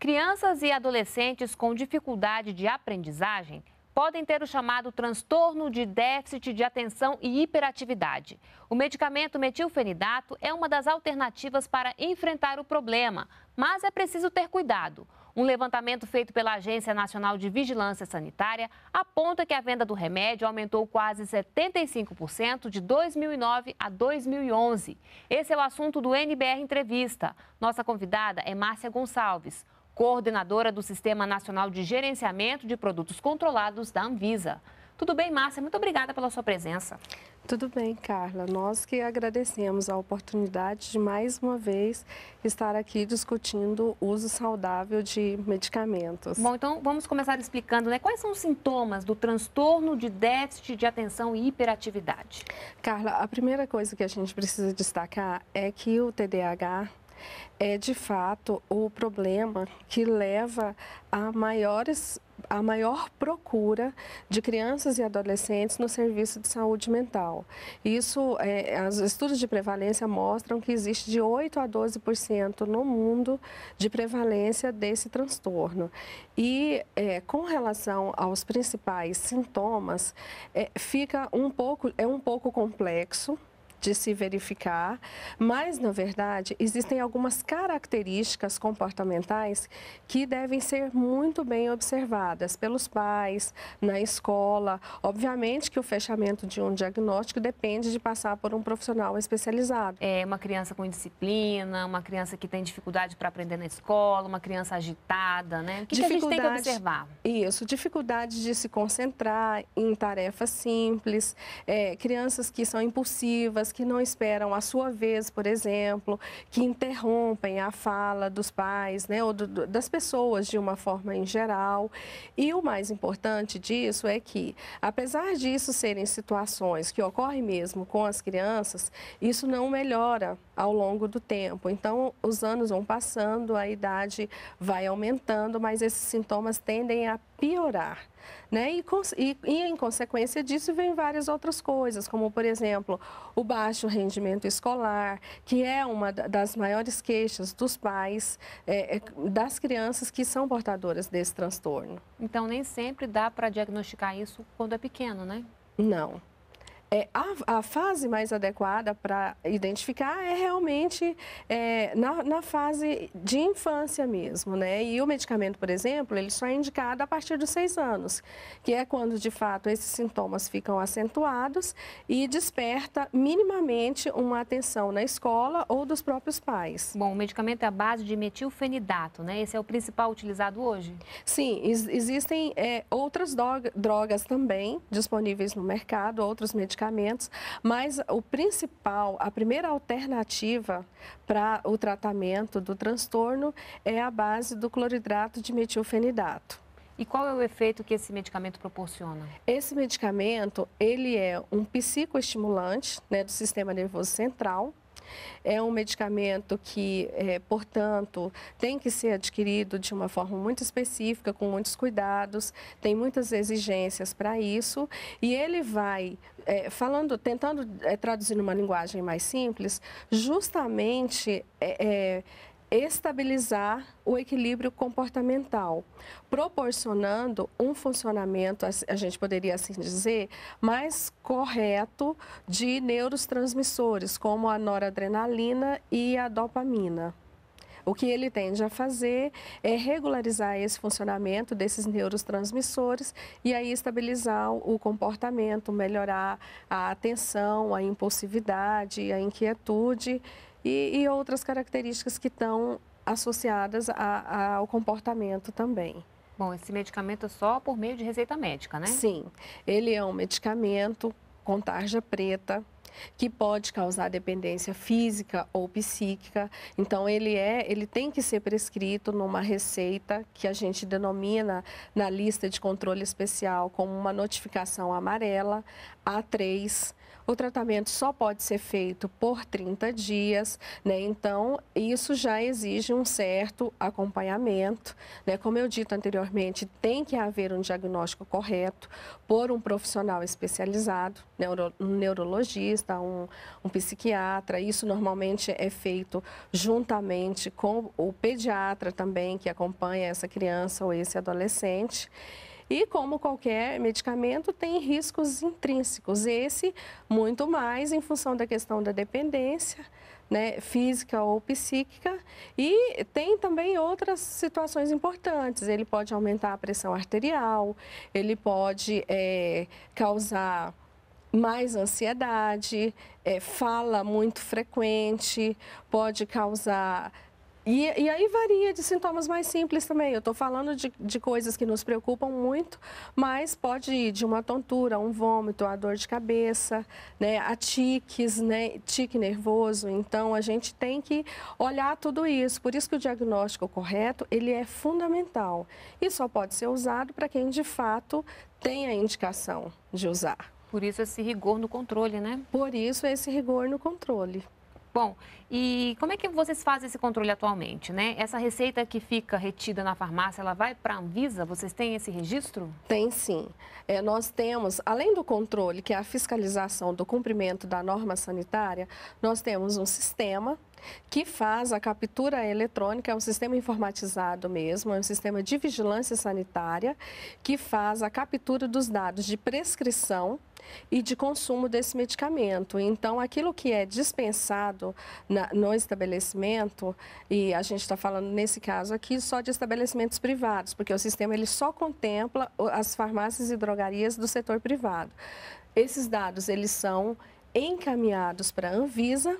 Crianças e adolescentes com dificuldade de aprendizagem podem ter o chamado transtorno de déficit de atenção e hiperatividade. O medicamento metilfenidato é uma das alternativas para enfrentar o problema, mas é preciso ter cuidado. Um levantamento feito pela Agência Nacional de Vigilância Sanitária aponta que a venda do remédio aumentou quase 75% de 2009 a 2011. Esse é o assunto do NBR Entrevista. Nossa convidada é Márcia Gonçalves coordenadora do Sistema Nacional de Gerenciamento de Produtos Controlados da Anvisa. Tudo bem, Márcia? Muito obrigada pela sua presença. Tudo bem, Carla. Nós que agradecemos a oportunidade de mais uma vez estar aqui discutindo o uso saudável de medicamentos. Bom, então vamos começar explicando, né? Quais são os sintomas do transtorno de déficit de atenção e hiperatividade? Carla, a primeira coisa que a gente precisa destacar é que o TDAH é de fato o problema que leva a maiores a maior procura de crianças e adolescentes no serviço de saúde mental. Isso, é, os estudos de prevalência mostram que existe de 8 a 12% no mundo de prevalência desse transtorno. E é, com relação aos principais sintomas, é, fica um pouco, é um pouco complexo, de se verificar, mas, na verdade, existem algumas características comportamentais que devem ser muito bem observadas pelos pais, na escola. Obviamente que o fechamento de um diagnóstico depende de passar por um profissional especializado. É uma criança com indisciplina, uma criança que tem dificuldade para aprender na escola, uma criança agitada, né? O que, dificuldade, que a gente tem que observar? Isso, dificuldade de se concentrar em tarefas simples, é, crianças que são impulsivas, pessoas que não esperam a sua vez, por exemplo, que interrompem a fala dos pais, né, ou do, das pessoas de uma forma em geral. E o mais importante disso é que, apesar disso serem situações que ocorrem mesmo com as crianças, isso não melhora ao longo do tempo. Então, os anos vão passando, a idade vai aumentando, mas esses sintomas tendem a piorar né? E, e, e, em consequência disso vem várias outras coisas, como por exemplo o baixo rendimento escolar, que é uma das maiores queixas dos pais é, é, das crianças que são portadoras desse transtorno. Então nem sempre dá para diagnosticar isso quando é pequeno, né? Não, é, a, a, fase mais adequada para identificar é realmente é, na, na, fase de infância mesmo, né? E o medicamento, por exemplo, ele só é indicado a partir dos seis anos, que é quando de fato esses sintomas ficam acentuados e desperta minimamente uma atenção na escola ou dos próprios pais. Bom, o medicamento é a base de metilfenidato, né? Esse é o principal utilizado hoje? Sim, existem é, outras drogas também disponíveis no mercado, outros medicamentos medicamentos, mas o principal, a primeira alternativa para o tratamento do transtorno é a base do cloridrato de metilfenidato. E qual é o efeito que esse medicamento proporciona? Esse medicamento, ele é um psicoestimulante né, do sistema nervoso central, é um medicamento que, é, portanto, tem que ser adquirido de uma forma muito específica, com muitos cuidados, tem muitas exigências para isso e ele vai é, falando, tentando é, traduzir numa linguagem mais simples, justamente é, é, estabilizar o equilíbrio comportamental, proporcionando um funcionamento, assim, a gente poderia assim dizer, mais correto de neurotransmissores, como a noradrenalina e a dopamina. O que ele tende a fazer é regularizar esse funcionamento desses neurotransmissores e aí estabilizar o comportamento, melhorar a atenção, a impulsividade, a inquietude e, e outras características que estão associadas a, a, ao comportamento também. Bom, esse medicamento é só por meio de receita médica, né? Sim, ele é um medicamento com tarja preta, que pode causar dependência física ou psíquica. Então ele é, ele tem que ser prescrito numa receita que a gente denomina na lista de controle especial como uma notificação amarela A3 o tratamento só pode ser feito por 30 dias, né? Então, isso já exige um certo acompanhamento, né? Como eu dito anteriormente, tem que haver um diagnóstico correto por um profissional especializado, né? neuro, um neurologista, um, um psiquiatra. Isso normalmente é feito juntamente com o pediatra também, que acompanha essa criança ou esse adolescente. E como qualquer medicamento, tem riscos intrínsecos. Esse, muito mais em função da questão da dependência, né, física ou psíquica. E tem também outras situações importantes. Ele pode aumentar a pressão arterial, ele pode é, causar mais ansiedade, é, fala muito frequente, pode causar e, e, aí varia de sintomas mais simples também. Eu estou falando de, de coisas que nos preocupam muito, mas pode ir de uma tontura, um vômito, a dor de cabeça, né, a tiques, né, tique nervoso. Então a gente tem que olhar tudo isso. Por isso que o diagnóstico correto ele é fundamental e só pode ser usado para quem de fato tem a indicação de usar. Por isso esse rigor no controle, né? Por isso esse rigor no controle. Bom, e como é que vocês fazem esse controle atualmente, né? Essa receita que fica retida na farmácia, ela vai para a Anvisa? Vocês têm esse registro? Tem sim. É, nós temos, além do controle, que é a fiscalização do cumprimento da norma sanitária, nós temos um sistema que faz a captura eletrônica, é um sistema informatizado mesmo, é um sistema de vigilância sanitária que faz a captura dos dados de prescrição e de consumo desse medicamento. Então, aquilo que é dispensado na, no estabelecimento, e a gente está falando nesse caso aqui só de estabelecimentos privados, porque o sistema ele só contempla as farmácias e drogarias do setor privado. Esses dados, eles são encaminhados para a Anvisa,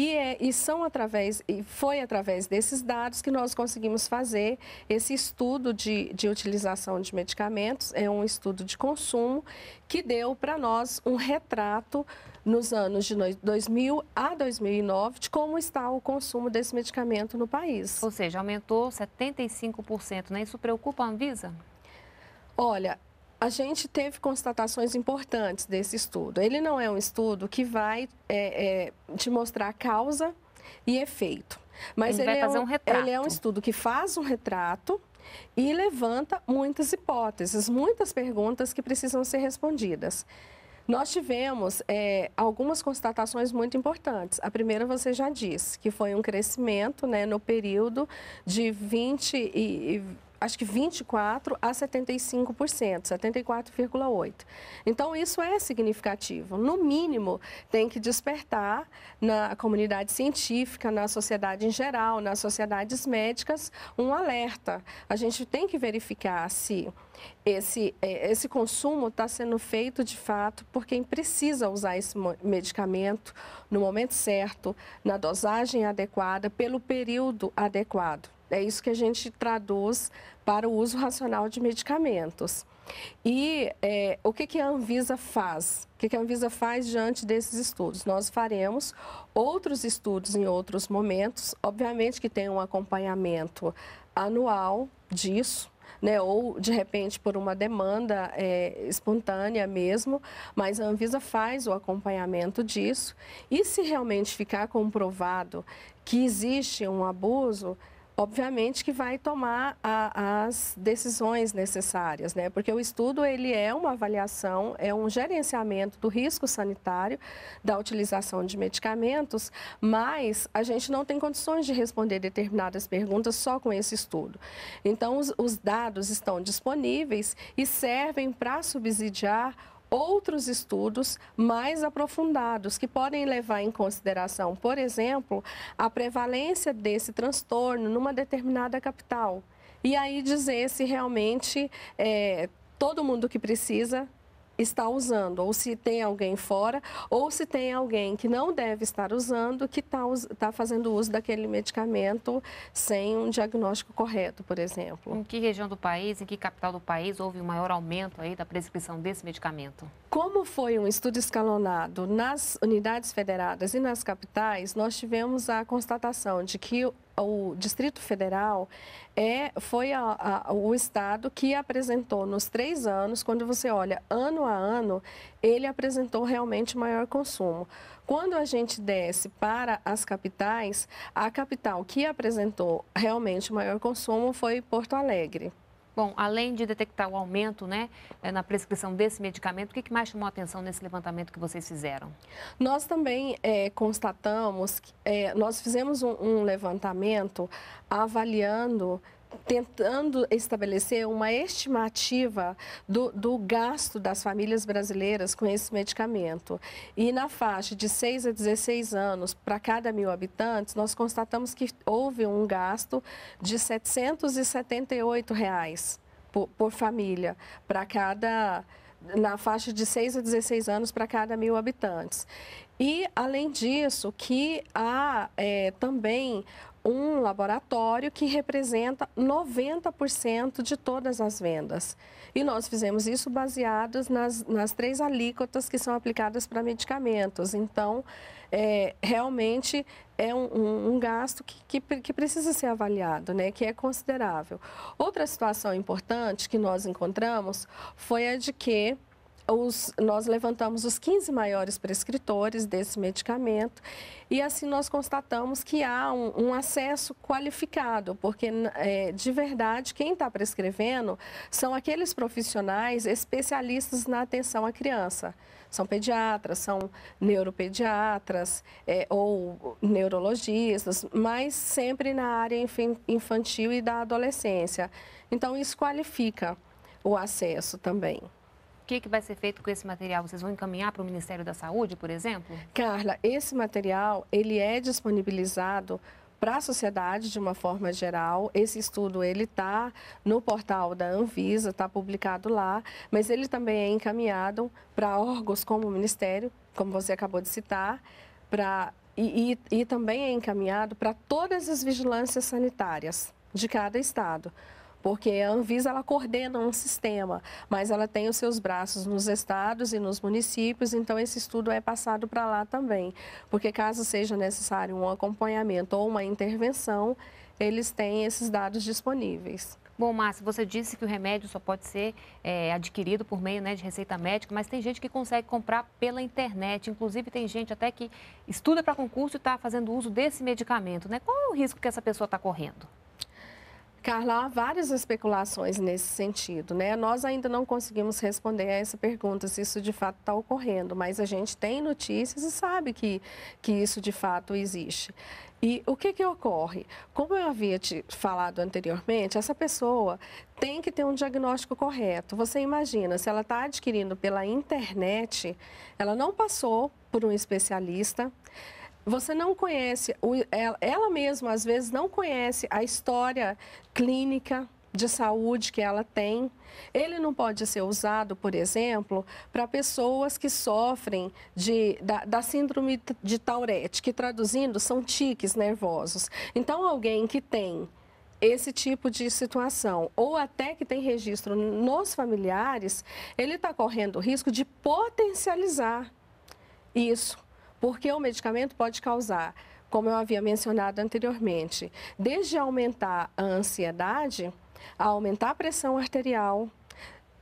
e, é, e são através, e foi através desses dados que nós conseguimos fazer esse estudo de, de utilização de medicamentos, é um estudo de consumo que deu para nós um retrato nos anos de 2000 a 2009 de como está o consumo desse medicamento no país. Ou seja, aumentou 75%, né? Isso preocupa a Anvisa? Olha, a gente teve constatações importantes desse estudo. Ele não é um estudo que vai é, é, te mostrar causa e efeito. Mas ele, ele, é um, um ele é um estudo que faz um retrato e levanta muitas hipóteses, muitas perguntas que precisam ser respondidas. Nós tivemos é, algumas constatações muito importantes. A primeira você já disse, que foi um crescimento né, no período de 20 e, acho que 24 a 75%, 74,8%. Então, isso é significativo. No mínimo, tem que despertar na comunidade científica, na sociedade em geral, nas sociedades médicas, um alerta. A gente tem que verificar se esse, é, esse consumo está sendo feito de fato por quem precisa usar esse medicamento no momento certo, na dosagem adequada, pelo período adequado. É isso que a gente traduz para o uso racional de medicamentos. E é, o que, que a Anvisa faz? O que, que a Anvisa faz diante desses estudos? Nós faremos outros estudos em outros momentos, obviamente que tem um acompanhamento anual disso, né, ou de repente por uma demanda é, espontânea mesmo, mas a Anvisa faz o acompanhamento disso e se realmente ficar comprovado que existe um abuso, obviamente que vai tomar a, as decisões necessárias, né? Porque o estudo ele é uma avaliação, é um gerenciamento do risco sanitário da utilização de medicamentos, mas a gente não tem condições de responder determinadas perguntas só com esse estudo. Então os, os dados estão disponíveis e servem para subsidiar outros estudos mais aprofundados que podem levar em consideração, por exemplo, a prevalência desse transtorno numa determinada capital. E aí dizer se realmente é, todo mundo que precisa está usando, ou se tem alguém fora, ou se tem alguém que não deve estar usando, que está tá fazendo uso daquele medicamento sem um diagnóstico correto, por exemplo. Em que região do país, em que capital do país houve o um maior aumento aí da prescrição desse medicamento? Como foi um estudo escalonado nas unidades federadas e nas capitais, nós tivemos a constatação de que o Distrito Federal é, foi a, a, o estado que apresentou nos três anos, quando você olha ano a ano, ele apresentou realmente maior consumo. Quando a gente desce para as capitais, a capital que apresentou realmente maior consumo foi Porto Alegre. Bom, além de detectar o aumento né, eh, na prescrição desse medicamento, o que mais chamou a atenção nesse levantamento que vocês fizeram? Nós também é, constatamos, é, nós fizemos um, um levantamento avaliando tentando estabelecer uma estimativa do, do, gasto das famílias brasileiras com esse medicamento. E na faixa de 6 a 16 anos, para cada mil habitantes, nós constatamos que houve um gasto de R$ 778 reais por, por família, para cada na faixa de 6 a 16 anos para cada mil habitantes. E, além disso, que há é, também um laboratório que representa 90% de todas as vendas. E nós fizemos isso baseados nas, nas três alíquotas que são aplicadas para medicamentos. Então, é, realmente é um, um, um gasto que, que, que, precisa ser avaliado, né, que é considerável. Outra situação importante que nós encontramos foi a de que os, nós levantamos os 15 maiores prescritores desse medicamento e assim nós constatamos que há um, um acesso qualificado, porque é, de verdade quem está prescrevendo são aqueles profissionais especialistas na atenção à criança. São pediatras, são neuropediatras é, ou neurologistas, mas sempre na área infantil e da adolescência. Então, isso qualifica o acesso também que, que vai ser feito com esse material? Vocês vão encaminhar para o Ministério da Saúde, por exemplo? Carla, esse material, ele é disponibilizado para a sociedade de uma forma geral. Esse estudo ele está no portal da Anvisa, está publicado lá, mas ele também é encaminhado para órgãos como o Ministério, como você acabou de citar, para e, e, e também é encaminhado para todas as vigilâncias sanitárias de cada estado porque a Anvisa ela coordena um sistema, mas ela tem os seus braços nos estados e nos municípios, então esse estudo é passado para lá também, porque caso seja necessário um acompanhamento ou uma intervenção, eles têm esses dados disponíveis. Bom, Márcia, você disse que o remédio só pode ser é, adquirido por meio né, de receita médica, mas tem gente que consegue comprar pela internet. Inclusive, tem gente até que estuda para concurso e está fazendo uso desse medicamento. Né? Qual é o risco que essa pessoa está correndo? Carla, há várias especulações nesse sentido, né? Nós ainda não conseguimos responder a essa pergunta, se isso de fato está ocorrendo, mas a gente tem notícias e sabe que, que isso de fato existe. E o que, que ocorre? Como eu havia te falado anteriormente, essa pessoa tem que ter um diagnóstico correto. Você imagina, se ela está adquirindo pela internet, ela não passou por um especialista, você não conhece, ela mesma às vezes não conhece a história clínica de saúde que ela tem. Ele não pode ser usado, por exemplo, para pessoas que sofrem de, da, da, síndrome de Tourette, que traduzindo são tiques nervosos. Então, alguém que tem esse tipo de situação, ou até que tem registro nos familiares, ele está correndo o risco de potencializar isso porque o medicamento pode causar, como eu havia mencionado anteriormente, desde aumentar a ansiedade, a aumentar a pressão arterial,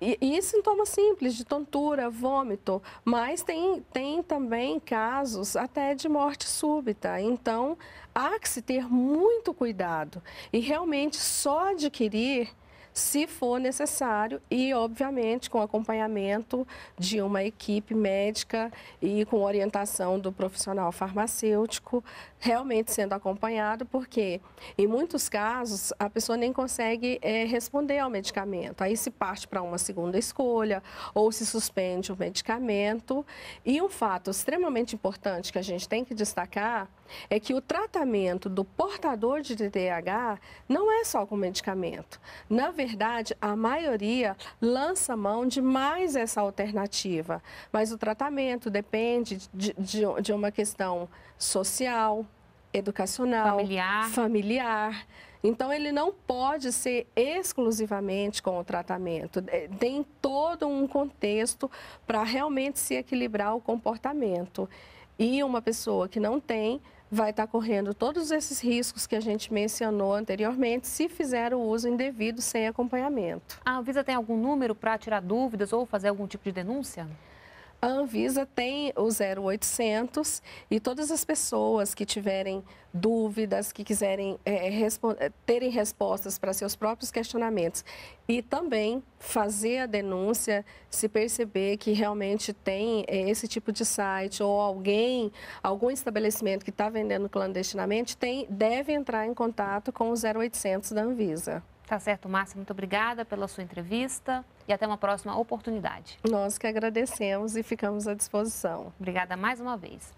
e, e, sintomas simples de tontura, vômito, mas tem, tem também casos até de morte súbita. Então, há que se ter muito cuidado e realmente só adquirir se for necessário e, obviamente, com acompanhamento de uma equipe médica e com orientação do profissional farmacêutico, realmente sendo acompanhado, porque em muitos casos a pessoa nem consegue é, responder ao medicamento. Aí se parte para uma segunda escolha ou se suspende o medicamento. E um fato extremamente importante que a gente tem que destacar é que o tratamento do portador de TDAH não é só com medicamento. Na verdade, a maioria lança mão de mais essa alternativa, mas o tratamento depende de, de, de uma questão social, educacional, familiar. familiar. Então, ele não pode ser exclusivamente com o tratamento. É, tem todo um contexto para realmente se equilibrar o comportamento. E uma pessoa que não tem vai estar correndo todos esses riscos que a gente mencionou anteriormente se fizer o uso indevido sem acompanhamento. A Anvisa tem algum número para tirar dúvidas ou fazer algum tipo de denúncia? A Anvisa tem o 0800 e todas as pessoas que tiverem dúvidas, que quiserem é, é respo é, terem respostas para seus próprios questionamentos e também fazer a denúncia se perceber que realmente tem é, esse tipo de site ou alguém, algum estabelecimento que está vendendo clandestinamente, tem, deve entrar em contato com o 0800 da Anvisa. Tá certo, Márcia. Muito obrigada pela sua entrevista e até uma próxima oportunidade. Nós que agradecemos e ficamos à disposição. Obrigada mais uma vez.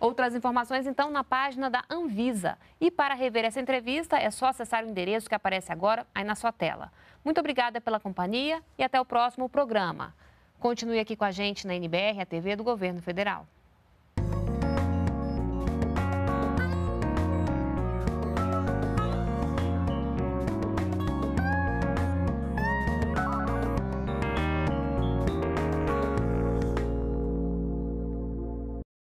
Outras informações, então, na página da Anvisa. E para rever essa entrevista, é só acessar o endereço que aparece agora aí na sua tela. Muito obrigada pela companhia e até o próximo programa. Continue aqui com a gente na NBR, a TV do Governo Federal.